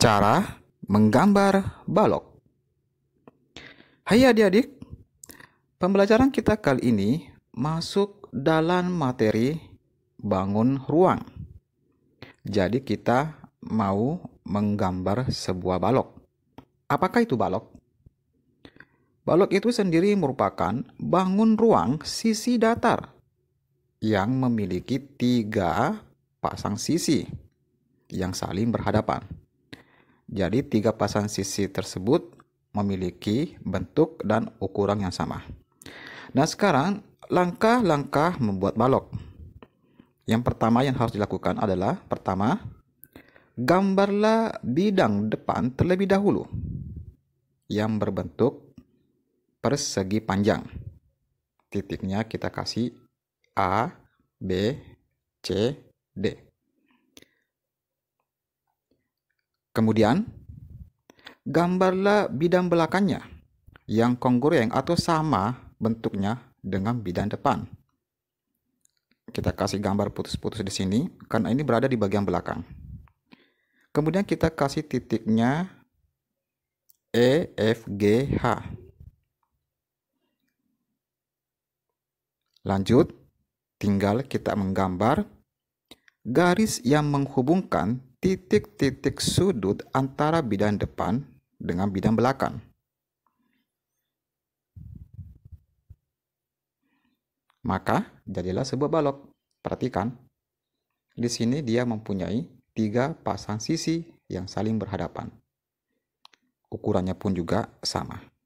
Cara menggambar balok. Hai adik-adik, pembelajaran kita kali ini masuk dalam materi bangun ruang. Jadi kita mau menggambar sebuah balok. Apakah itu balok? Balok itu sendiri merupakan bangun ruang sisi datar yang memiliki tiga pasang sisi yang saling berhadapan. Jadi tiga pasang sisi tersebut memiliki bentuk dan ukuran yang sama. Nah sekarang langkah-langkah membuat balok. Yang pertama yang harus dilakukan adalah pertama, gambarlah bidang depan terlebih dahulu yang berbentuk persegi panjang. Titiknya kita kasih A, B, C, D. Kemudian, gambarlah bidang belakangnya yang kongruen atau sama bentuknya dengan bidang depan. Kita kasih gambar putus-putus di sini karena ini berada di bagian belakang. Kemudian kita kasih titiknya E, F, G, H. Lanjut, tinggal kita menggambar garis yang menghubungkan titik-titik sudut antara bidang depan dengan bidang belakang. Maka jadilah sebuah balok. Perhatikan, di sini dia mempunyai tiga pasang sisi yang saling berhadapan. Ukurannya pun juga sama.